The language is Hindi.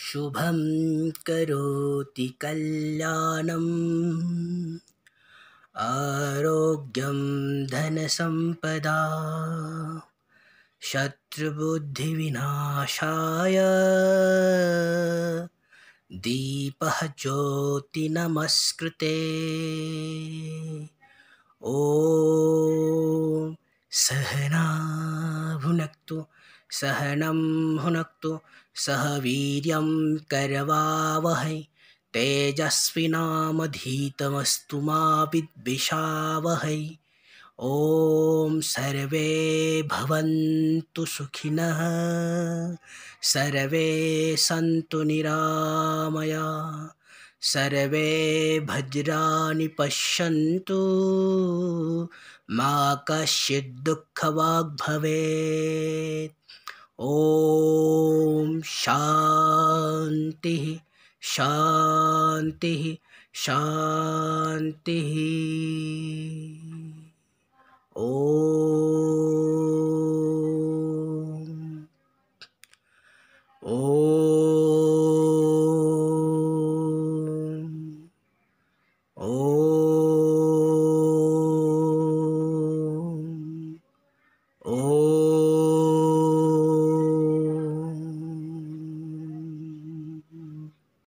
शुभम करोति कल्याणम् शत्रुबुद्धि विनाशाय दीप ज्योति नमस्कृते ओ सहना भुनक्तु सहनं भुनक्तु सह वीर्यं करवावहै तेजस्विनामधीतमस्तु मा विद्विषावहै ॐ सर्वे भवन्तु सुखिनः सर्वे सन्तु निरामया सर्वे भज्राणि पश्यन्तु मा कश्चिद्दुःखवाग्भवेत् ओम शांति शांति शांति ओम